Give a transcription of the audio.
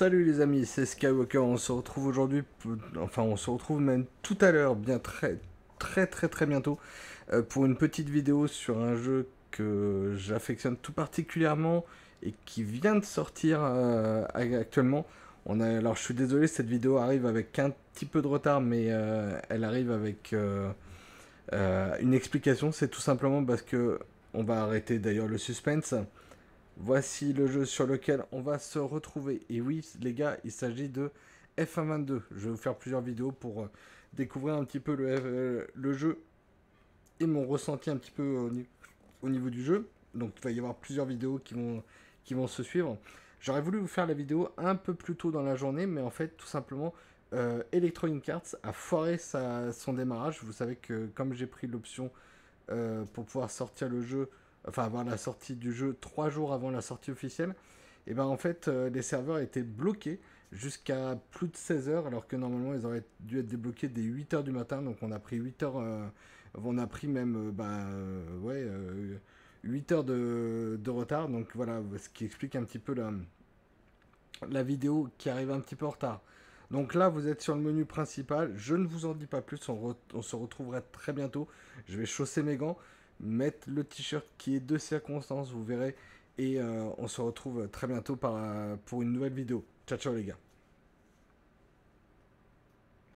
Salut les amis, c'est Skywalker, on se retrouve aujourd'hui, enfin on se retrouve même tout à l'heure, bien très très très très bientôt, euh, pour une petite vidéo sur un jeu que j'affectionne tout particulièrement et qui vient de sortir euh, actuellement. On a, alors je suis désolé, cette vidéo arrive avec un petit peu de retard, mais euh, elle arrive avec une explication, c'est tout simplement parce que on va arrêter d'ailleurs le suspense. Voici le jeu sur lequel on va se retrouver. Et oui, les gars, il s'agit de F122. Je vais vous faire plusieurs vidéos pour euh, découvrir un petit peu euh, le, jeu et mon ressenti un petit peu au, niveau du jeu. Donc il va y avoir plusieurs vidéos qui vont, qui vont se suivre. J'aurais voulu vous faire la vidéo un peu plus tôt dans la journée, mais en fait, tout simplement, euh, Electronic Arts a foiré son démarrage. Vous savez que comme j'ai pris l'option pour pouvoir sortir le jeu enfin avoir la sortie du jeu, trois jours avant la sortie officielle, et eh ben en fait euh, les serveurs étaient bloqués jusqu'à plus de 16 heures alors que normalement ils auraient dû être débloqués dès 8 heures du matin donc on a pris 8 heures euh, on a pris même euh, bah ouais 8 heures de, de, retard donc voilà ce qui explique un petit peu la la vidéo qui arrive un petit peu en retard. Donc là, vous êtes sur le menu principal. Je ne vous en dis pas plus. On, on se retrouvera très bientôt. Je vais chausser mes gants mettre le t-shirt qui est de circonstance, vous verrez. Et euh, on se retrouve très bientôt par, euh, pour une nouvelle vidéo. Ciao ciao les gars